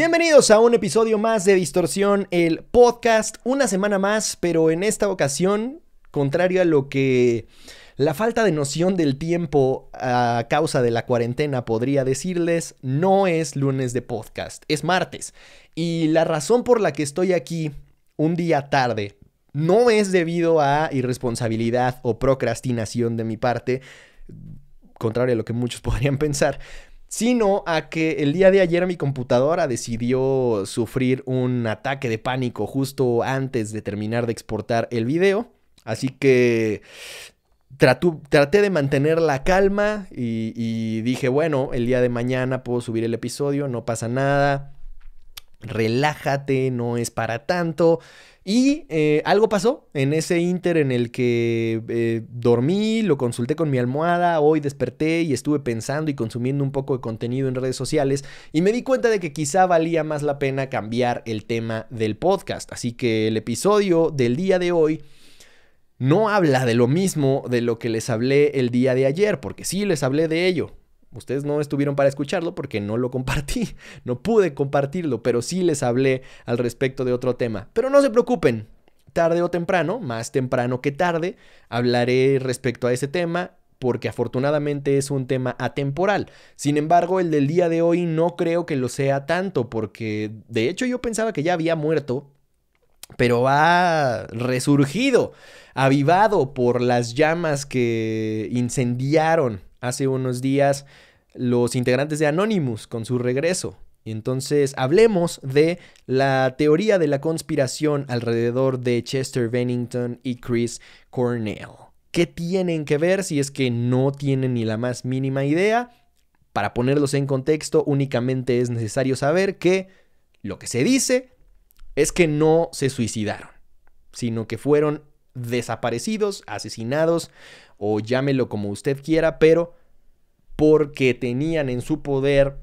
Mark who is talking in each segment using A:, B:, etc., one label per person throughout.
A: Bienvenidos a un episodio más de Distorsión, el podcast, una semana más, pero en esta ocasión, contrario a lo que la falta de noción del tiempo a causa de la cuarentena podría decirles, no es lunes de podcast, es martes. Y la razón por la que estoy aquí un día tarde no es debido a irresponsabilidad o procrastinación de mi parte, contrario a lo que muchos podrían pensar, sino a que el día de ayer mi computadora decidió sufrir un ataque de pánico justo antes de terminar de exportar el video. Así que traté de mantener la calma y, dije, bueno, el día de mañana puedo subir el episodio, no pasa nada relájate, no es para tanto. Y eh, algo pasó en ese inter en el que eh, dormí, lo consulté con mi almohada, hoy desperté y estuve pensando y consumiendo un poco de contenido en redes sociales y me di cuenta de que quizá valía más la pena cambiar el tema del podcast. Así que el episodio del día de hoy no habla de lo mismo de lo que les hablé el día de ayer, porque sí les hablé de ello, Ustedes no estuvieron para escucharlo porque no lo compartí, no pude compartirlo, pero sí les hablé al respecto de otro tema. Pero no se preocupen, tarde o temprano, más temprano que tarde, hablaré respecto a ese tema porque afortunadamente es un tema atemporal. Sin embargo, el del día de hoy no creo que lo sea tanto porque de hecho yo pensaba que ya había muerto pero ha resurgido, avivado por las llamas que incendiaron hace unos días los integrantes de Anonymous con su regreso. Entonces, hablemos de la teoría de la conspiración alrededor de Chester Bennington y Chris Cornell. ¿Qué tienen que ver si es que no tienen ni la más mínima idea? Para ponerlos en contexto, únicamente es necesario saber que lo que se dice es que no se suicidaron, sino que fueron desaparecidos, asesinados o llámelo como usted quiera, pero porque tenían en su poder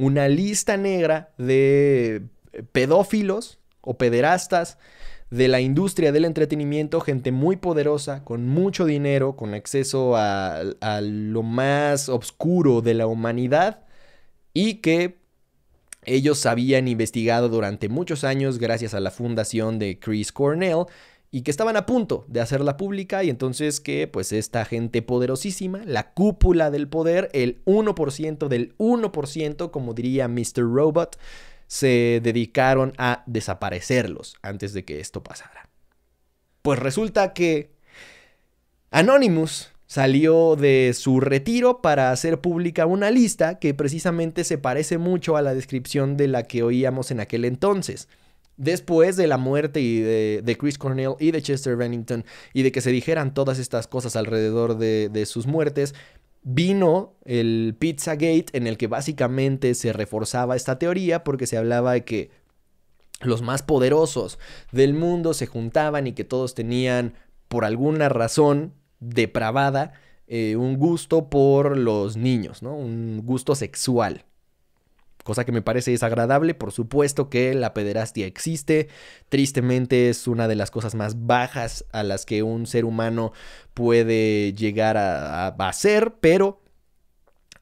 A: una lista negra de eh, pedófilos o pederastas de la industria del entretenimiento, gente muy poderosa, con mucho dinero, con acceso a, a lo más oscuro de la humanidad y que ellos habían investigado durante muchos años gracias a la fundación de Chris Cornell y que estaban a punto de hacerla pública y entonces que pues esta gente poderosísima, la cúpula del poder, el 1% del 1%, como diría Mr. Robot, se dedicaron a desaparecerlos antes de que esto pasara. Pues resulta que Anonymous salió de su retiro para hacer pública una lista que precisamente se parece mucho a la descripción de la que oíamos en aquel entonces después de la muerte de, Chris Cornell y de Chester Bennington y de que se dijeran todas estas cosas alrededor de, sus muertes, vino el Pizzagate en el que básicamente se reforzaba esta teoría porque se hablaba de que los más poderosos del mundo se juntaban y que todos tenían por alguna razón depravada eh, un gusto por los niños, ¿no? Un gusto sexual cosa que me parece desagradable. Por supuesto que la pederastia existe, tristemente es una de las cosas más bajas a las que un ser humano puede llegar a, hacer, pero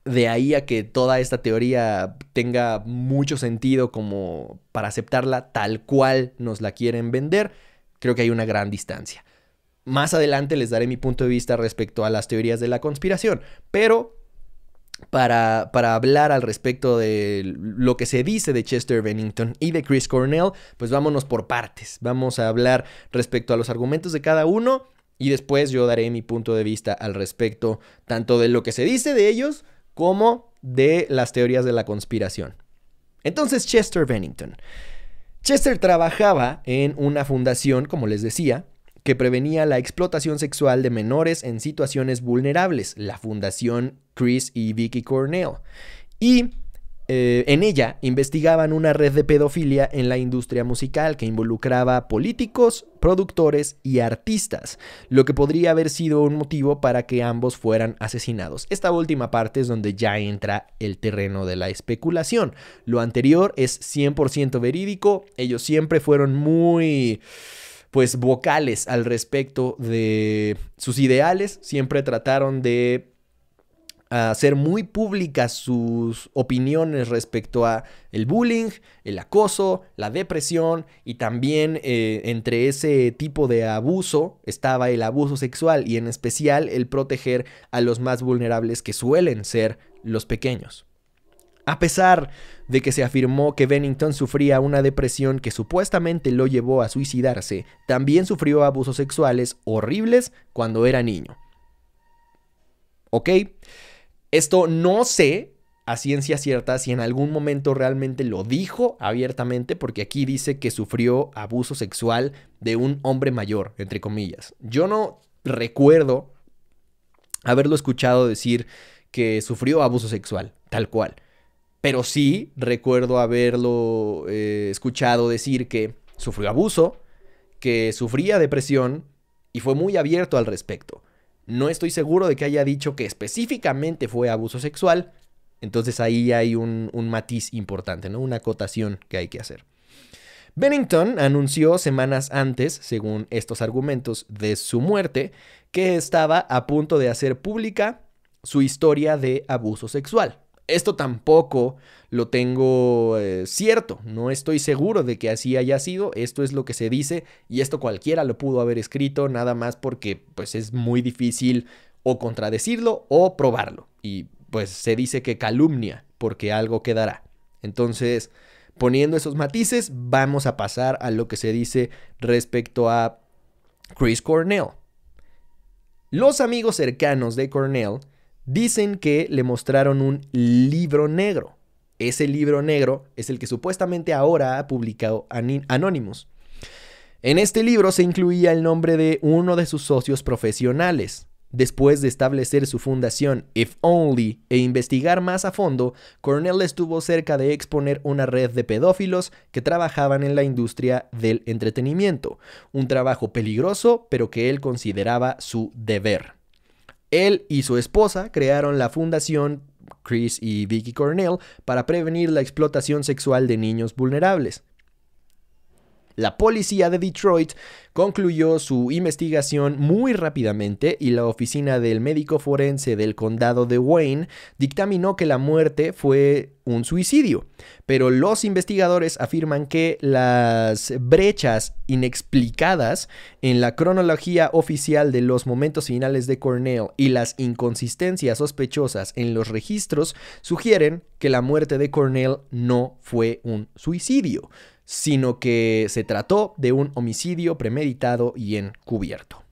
A: de ahí a que toda esta teoría tenga mucho sentido como para aceptarla tal cual nos la quieren vender, creo que hay una gran distancia. Más adelante les daré mi punto de vista respecto a las teorías de la conspiración, pero para, hablar al respecto de lo que se dice de Chester Bennington y de Chris Cornell, pues vámonos por partes. Vamos a hablar respecto a los argumentos de cada uno y después yo daré mi punto de vista al respecto tanto de lo que se dice de ellos como de las teorías de la conspiración. Entonces, Chester Bennington. Chester trabajaba en una fundación, como les decía, que prevenía la explotación sexual de menores en situaciones vulnerables, la Fundación Chris y Vicky Cornell. Y eh, en ella investigaban una red de pedofilia en la industria musical que involucraba políticos, productores y artistas, lo que podría haber sido un motivo para que ambos fueran asesinados. Esta última parte es donde ya entra el terreno de la especulación. Lo anterior es 100% verídico, ellos siempre fueron muy pues vocales al respecto de sus ideales, siempre trataron de hacer muy públicas sus opiniones respecto a el bullying, el acoso, la depresión y también eh, entre ese tipo de abuso estaba el abuso sexual y en especial el proteger a los más vulnerables que suelen ser los pequeños. A pesar de que se afirmó que Bennington sufría una depresión que supuestamente lo llevó a suicidarse, también sufrió abusos sexuales horribles cuando era niño. ¿Ok? Esto no sé a ciencia cierta si en algún momento realmente lo dijo abiertamente, porque aquí dice que sufrió abuso sexual de un hombre mayor, entre comillas. Yo no recuerdo haberlo escuchado decir que sufrió abuso sexual, tal cual. Pero sí recuerdo haberlo eh, escuchado decir que sufrió abuso, que sufría depresión y fue muy abierto al respecto. No estoy seguro de que haya dicho que específicamente fue abuso sexual, entonces ahí hay un, matiz importante, ¿no? Una acotación que hay que hacer. Bennington anunció semanas antes, según estos argumentos, de su muerte, que estaba a punto de hacer pública su historia de abuso sexual. Esto tampoco lo tengo eh, cierto, no estoy seguro de que así haya sido, esto es lo que se dice y esto cualquiera lo pudo haber escrito, nada más porque pues es muy difícil o contradecirlo o probarlo. Y pues se dice que calumnia, porque algo quedará. Entonces, poniendo esos matices, vamos a pasar a lo que se dice respecto a Chris Cornell. Los amigos cercanos de Cornell Dicen que le mostraron un libro negro. Ese libro negro es el que supuestamente ahora ha publicado Anonymous. En este libro se incluía el nombre de uno de sus socios profesionales. Después de establecer su fundación If Only e investigar más a fondo, Cornell estuvo cerca de exponer una red de pedófilos que trabajaban en la industria del entretenimiento, un trabajo peligroso pero que él consideraba su deber. Él y su esposa crearon la fundación Chris y Vicky Cornell para prevenir la explotación sexual de niños vulnerables. La policía de Detroit concluyó su investigación muy rápidamente y la oficina del médico forense del condado de Wayne dictaminó que la muerte fue un suicidio. Pero los investigadores afirman que las brechas inexplicadas en la cronología oficial de los momentos finales de Cornell y las inconsistencias sospechosas en los registros sugieren que la muerte de Cornell no fue un suicidio, sino que se trató de un homicidio premeditado y encubierto.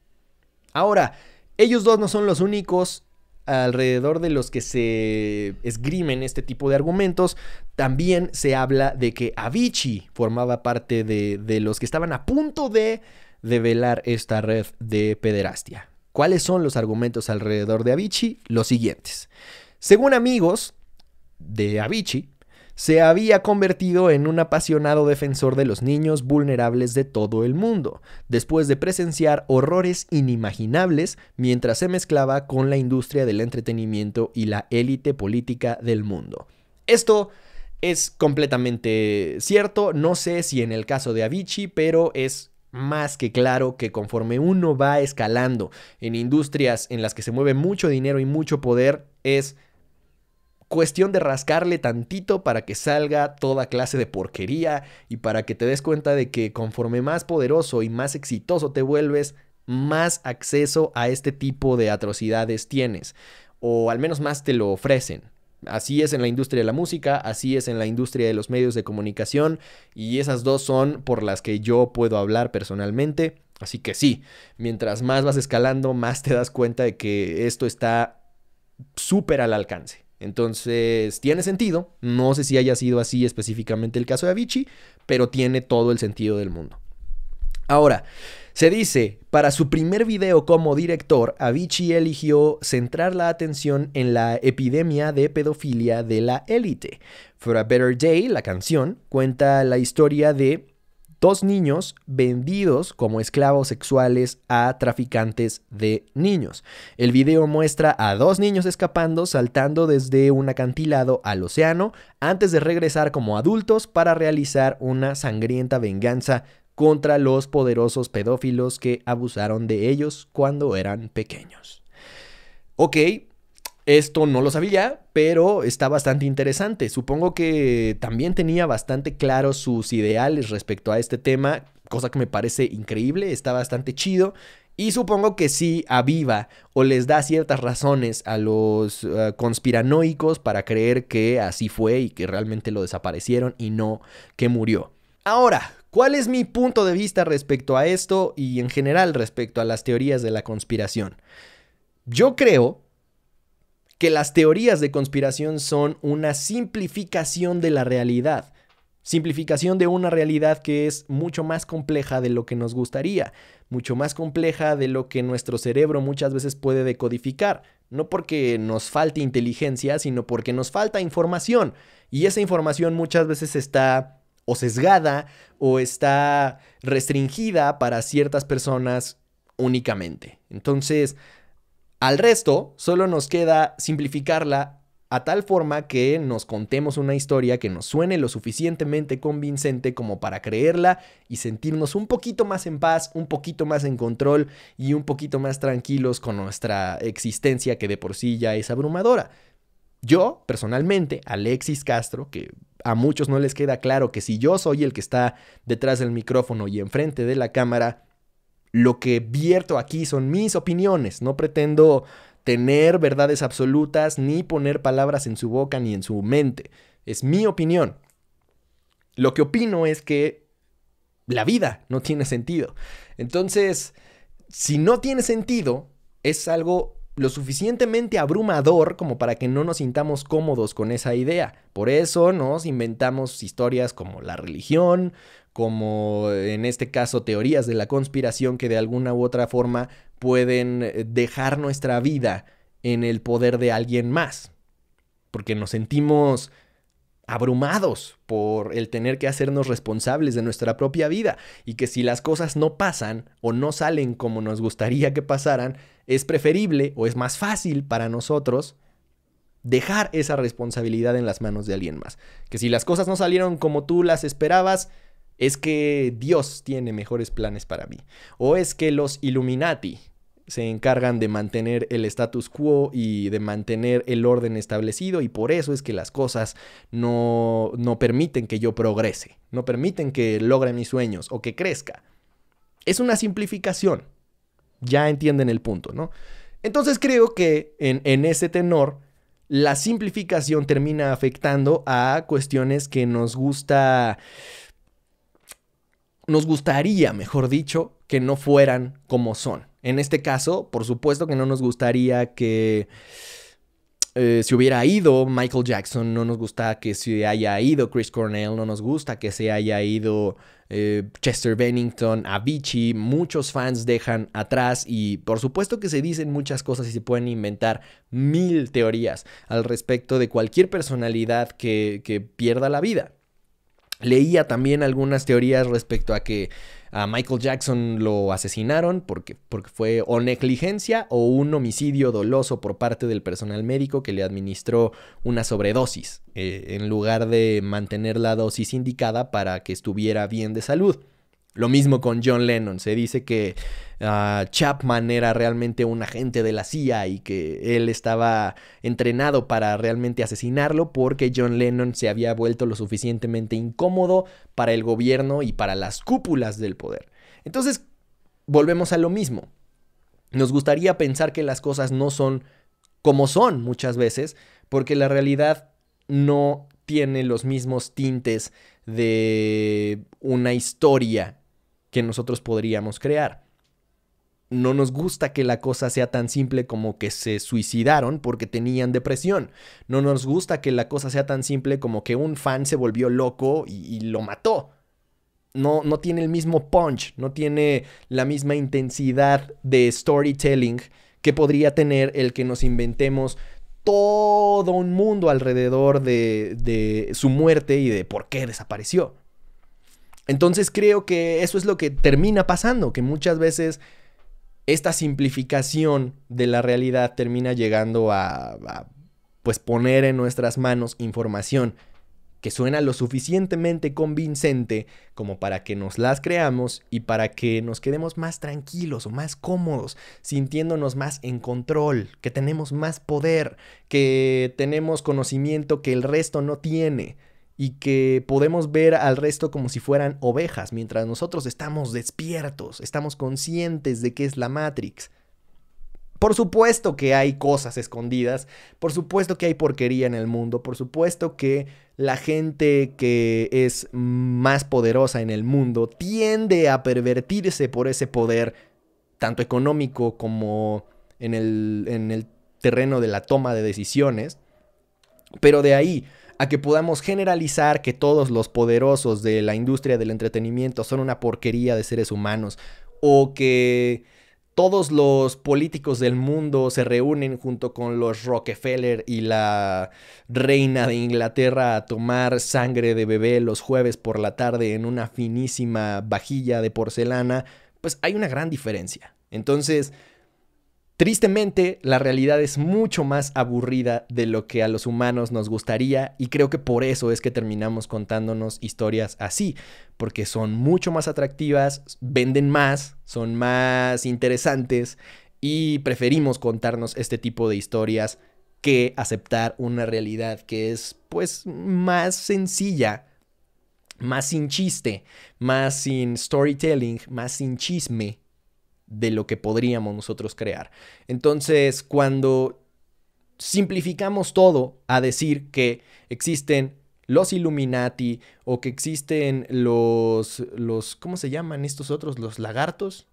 A: Ahora, ellos dos no son los únicos alrededor de los que se esgrimen este tipo de argumentos, también se habla de que Avicii formaba parte de, los que estaban a punto de develar esta red de pederastia. ¿Cuáles son los argumentos alrededor de Avicii? Los siguientes. Según amigos de Avicii, se había convertido en un apasionado defensor de los niños vulnerables de todo el mundo, después de presenciar horrores inimaginables mientras se mezclaba con la industria del entretenimiento y la élite política del mundo. Esto es completamente cierto, no sé si en el caso de Avicii, pero es más que claro que conforme uno va escalando en industrias en las que se mueve mucho dinero y mucho poder, es cuestión de rascarle tantito para que salga toda clase de porquería y para que te des cuenta de que conforme más poderoso y más exitoso te vuelves, más acceso a este tipo de atrocidades tienes, o al menos más te lo ofrecen. Así es en la industria de la música, así es en la industria de los medios de comunicación, y esas dos son por las que yo puedo hablar personalmente. Así que sí, mientras más vas escalando, más te das cuenta de que esto está súper al alcance. Entonces, tiene sentido. No sé si haya sido así específicamente el caso de Avicii, pero tiene todo el sentido del mundo. Ahora, se dice, para su primer video como director, Avicii eligió centrar la atención en la epidemia de pedofilia de la élite. For a Better Day, la canción, cuenta la historia de dos niños vendidos como esclavos sexuales a traficantes de niños. El video muestra a dos niños escapando, saltando desde un acantilado al océano, antes de regresar como adultos para realizar una sangrienta venganza contra los poderosos pedófilos que abusaron de ellos cuando eran pequeños. Ok, esto no lo sabía, pero está bastante interesante. Supongo que también tenía bastante claro sus ideales respecto a este tema, cosa que me parece increíble, está bastante chido. Y supongo que sí aviva o les da ciertas razones a los eh, conspiranoicos para creer que así fue y que realmente lo desaparecieron y no que murió. Ahora, ¿cuál es mi punto de vista respecto a esto y en general respecto a las teorías de la conspiración? Yo creo que las teorías de conspiración son una simplificación de la realidad. Simplificación de una realidad que es mucho más compleja de lo que nos gustaría, mucho más compleja de lo que nuestro cerebro muchas veces puede decodificar, no porque nos falte inteligencia, sino porque nos falta información. Y esa información muchas veces está o sesgada o está restringida para ciertas personas únicamente. Entonces, al resto, solo nos queda simplificarla a tal forma que nos contemos una historia que nos suene lo suficientemente convincente como para creerla y sentirnos un poquito más en paz, un poquito más en control y un poquito más tranquilos con nuestra existencia que de por sí ya es abrumadora. Yo, personalmente, Alexis Castro, que a muchos no les queda claro que si yo soy el que está detrás del micrófono y enfrente de la cámara, lo que vierto aquí son mis opiniones, no pretendo tener verdades absolutas ni poner palabras en su boca ni en su mente. Es mi opinión. Lo que opino es que la vida no tiene sentido. Entonces, si no tiene sentido, es algo lo suficientemente abrumador como para que no nos sintamos cómodos con esa idea. Por eso nos inventamos historias como la religión, como eh, en este caso teorías de la conspiración que de alguna u otra forma pueden eh, dejar nuestra vida en el poder de alguien más, porque nos sentimos abrumados por el tener que hacernos responsables de nuestra propia vida y que si las cosas no pasan o no salen como nos gustaría que pasaran, es preferible o es más fácil para nosotros dejar esa responsabilidad en las manos de alguien más. Que si las cosas no salieron como tú las esperabas, es que Dios tiene mejores planes para mí, o es que los Illuminati se encargan de mantener el status quo y de mantener el orden establecido y por eso es que las cosas no, permiten que yo progrese, no permiten que logre mis sueños o que crezca. Es una simplificación. Ya entienden el punto, ¿no? Entonces creo que en, en ese tenor la simplificación termina afectando a cuestiones que nos gusta nos gustaría, mejor dicho, que no fueran como son. En este caso, por supuesto que no nos gustaría que eh, se hubiera ido Michael Jackson, no nos gusta que se haya ido Chris Cornell, no nos gusta que se haya ido eh, Chester Bennington, Avicii, muchos fans dejan atrás y por supuesto que se dicen muchas cosas y se pueden inventar mil teorías al respecto de cualquier personalidad que pierda la vida. Leía también algunas teorías respecto a que a Michael Jackson lo asesinaron porque, porque, fue o negligencia o un homicidio doloso por parte del personal médico que le administró una sobredosis eh, en lugar de mantener la dosis indicada para que estuviera bien de salud. Lo mismo con John Lennon. Se dice que ah, Chapman era realmente un agente de la CIA y que él estaba entrenado para realmente asesinarlo porque John Lennon se había vuelto lo suficientemente incómodo para el gobierno y para las cúpulas del poder. Entonces, volvemos a lo mismo. Nos gustaría pensar que las cosas no son como son muchas veces, porque la realidad no tiene los mismos tintes de una historia que nosotros podríamos crear. No nos gusta que la cosa sea tan simple como que se suicidaron porque tenían depresión. No nos gusta que la cosa sea tan simple como que un fan se volvió loco y, lo mató. No, no tiene el mismo punch, no tiene la misma intensidad de storytelling que podría tener el que nos inventemos todo un mundo alrededor de su muerte y de por qué desapareció. Entonces creo que eso es lo que termina pasando, que muchas veces esta simplificación de la realidad termina llegando a, pues poner en nuestras manos información que suena lo suficientemente convincente como para que nos las creamos y para que nos quedemos más tranquilos o más cómodos, sintiéndonos más en control, que tenemos más poder, que tenemos conocimiento que el resto no tiene y que podemos ver al resto como si fueran ovejas, mientras nosotros estamos despiertos, estamos conscientes de que es la Matrix. Por supuesto que hay cosas escondidas, por supuesto que hay porquería en el mundo, por supuesto que la gente que es más poderosa en el mundo tiende a pervertirse por ese poder, tanto económico como en el, en el terreno de la toma de decisiones. Pero de ahí a que podamos generalizar que todos los poderosos de la industria del entretenimiento son una porquería de seres humanos o que todos los políticos del mundo se reúnen junto con los Rockefeller y la reina de Inglaterra a tomar sangre de bebé los jueves por la tarde en una finísima vajilla de porcelana, pues hay una gran diferencia. Entonces, Tristemente, la realidad es mucho más aburrida de lo que a los humanos nos gustaría y creo que por eso es que terminamos contándonos historias así, porque son mucho más atractivas, venden más, son más interesantes y preferimos contarnos este tipo de historias que aceptar una realidad que es pues más sencilla, más sin chiste, más sin storytelling, más sin chisme de lo que podríamos nosotros crear. Entonces, cuando simplificamos todo a decir que existen los Illuminati o que existen los, los ¿cómo se llaman estos otros? Los lagartos,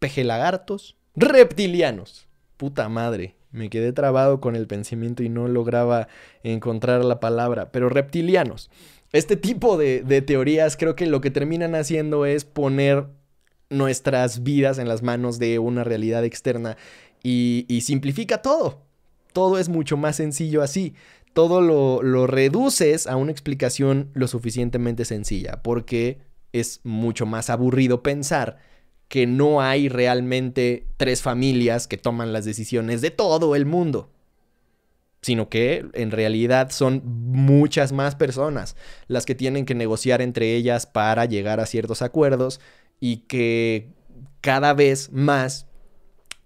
A: lagartos reptilianos. Puta madre, me quedé trabado con el pensamiento y no lograba encontrar la palabra, pero reptilianos. Este tipo de, de teorías creo que lo que terminan haciendo es poner nuestras vidas en las manos de una realidad externa y, simplifica todo. Todo es mucho más sencillo así. Todo lo, lo reduces a una explicación lo suficientemente sencilla, porque es mucho más aburrido pensar que no hay realmente tres familias que toman las decisiones de todo el mundo, sino que en realidad son muchas más personas las que tienen que negociar entre ellas para llegar a ciertos acuerdos y que cada vez más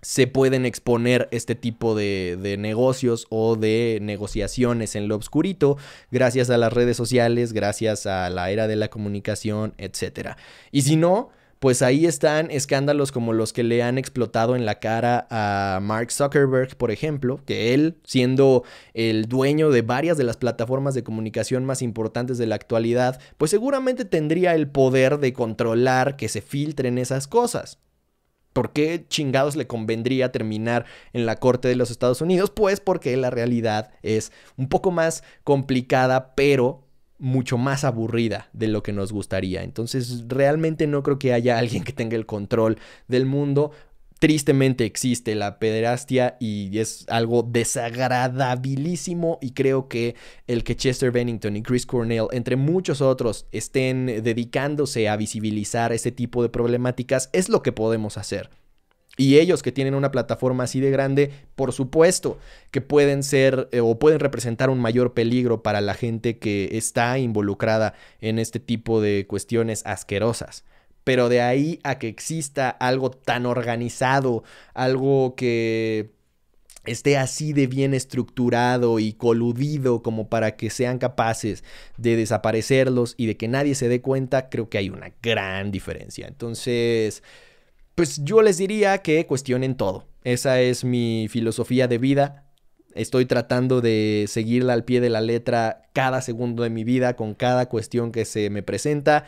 A: se pueden exponer este tipo de, negocios o de negociaciones en lo obscurito gracias a las redes sociales, gracias a la era de la comunicación, etc. Y si no, pues ahí están escándalos como los que le han explotado en la cara a Mark Zuckerberg, por ejemplo, que él, siendo el dueño de varias de las plataformas de comunicación más importantes de la actualidad, pues seguramente tendría el poder de controlar que se filtren esas cosas. ¿Por qué chingados le convendría terminar en la corte de los Estados Unidos? Pues porque la realidad es un poco más complicada, pero mucho más aburrida de lo que nos gustaría. Entonces, realmente no creo que haya alguien que tenga el control del mundo. Tristemente existe la pederastia y es algo desagradabilísimo y creo que el que Chester Bennington y Chris Cornell, entre muchos otros, estén dedicándose a visibilizar ese tipo de problemáticas es lo que podemos hacer. Y ellos que tienen una plataforma así de grande, por supuesto que pueden ser eh, o pueden representar un mayor peligro para la gente que está involucrada en este tipo de cuestiones asquerosas. Pero de ahí a que exista algo tan organizado, algo que esté así de bien estructurado y coludido como para que sean capaces de desaparecerlos y de que nadie se dé cuenta, creo que hay una gran diferencia. Entonces pues yo les diría que cuestionen todo. Esa es mi filosofía de vida. Estoy tratando de seguirla al pie de la letra cada segundo de mi vida con cada cuestión que se me presenta.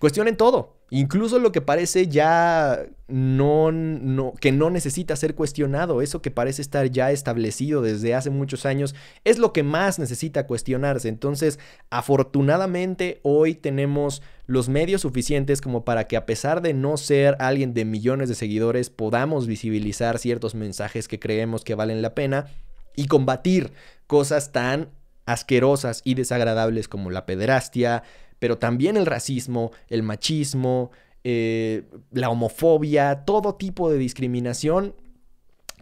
A: Cuestionen todo, incluso lo que parece ya no, que no necesita ser cuestionado, eso que parece estar ya establecido desde hace muchos años, es lo que más necesita cuestionarse. Entonces, afortunadamente hoy tenemos los medios suficientes como para que a pesar de no ser alguien de millones de seguidores, podamos visibilizar ciertos mensajes que creemos que valen la pena y combatir cosas tan asquerosas y desagradables como la pederastia, pero también el racismo, el machismo, eh, la homofobia, todo tipo de discriminación.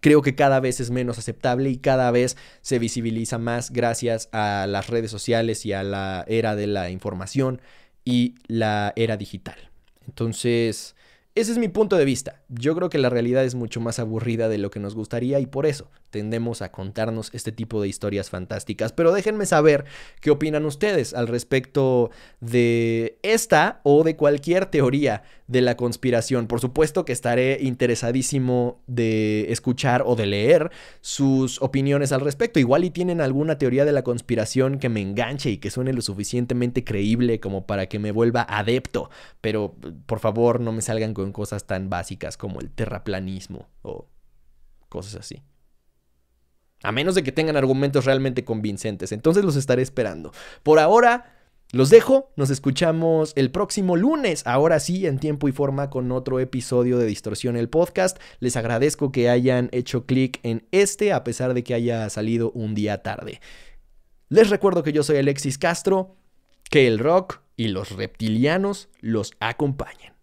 A: Creo que cada vez es menos aceptable y cada vez se visibiliza más gracias a las redes sociales y a la era de la información y la era digital. Entonces, ese es mi punto de vista. Yo creo que la realidad es mucho más aburrida de lo que nos gustaría y por eso tendemos a contarnos este tipo de historias fantásticas. Pero déjenme saber qué opinan ustedes al respecto de esta o de cualquier teoría de la conspiración. Por supuesto que estaré interesadísimo de escuchar o de leer sus opiniones al respecto. Igual y tienen alguna teoría de la conspiración que me enganche y que suene lo suficientemente creíble como para que me vuelva adepto. Pero por favor no me salgan con cosas tan básicas como el terraplanismo o cosas así. A menos de que tengan argumentos realmente convincentes. Entonces los estaré esperando. Por ahora, los dejo. Nos escuchamos el próximo lunes. Ahora sí, en tiempo y forma, con otro episodio de Distorsión el Podcast. Les agradezco que hayan hecho clic en este, a pesar de que haya salido un día tarde. Les recuerdo que yo soy Alexis Castro. Que el rock y los reptilianos los acompañen.